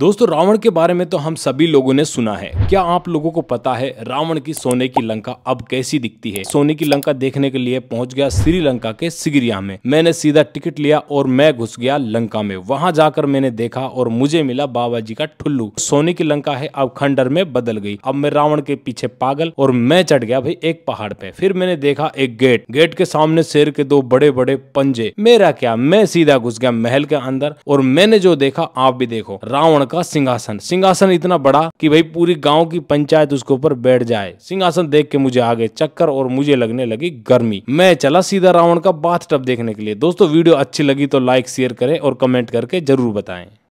दोस्तों रावण के बारे में तो हम सभी लोगों ने सुना है क्या आप लोगों को पता है रावण की सोने की लंका अब कैसी दिखती है सोने की लंका देखने के लिए पहुंच गया श्रीलंका के सिगिरिया में मैंने सीधा टिकट लिया और मैं घुस गया लंका में वहां जाकर मैंने देखा और मुझे मिला बाबा जी का ठुल्लू सोने की लंका है अब खंडर में बदल गई अब मैं रावण के पीछे पागल और मैं चढ़ गया भाई एक पहाड़ पे फिर मैंने देखा एक गेट गेट के सामने शेर के दो बड़े बड़े पंजे मेरा क्या मैं सीधा घुस गया महल के अंदर और मैंने जो देखा आप भी देखो रावण रावण का सिंहासन सिंहासन इतना बड़ा कि भाई पूरी गांव की पंचायत उसके ऊपर बैठ जाए सिंहासन देख के मुझे आगे चक्कर और मुझे लगने लगी गर्मी मैं चला सीधा रावण का बाथ देखने के लिए दोस्तों वीडियो अच्छी लगी तो लाइक शेयर करें और कमेंट करके जरूर बताएं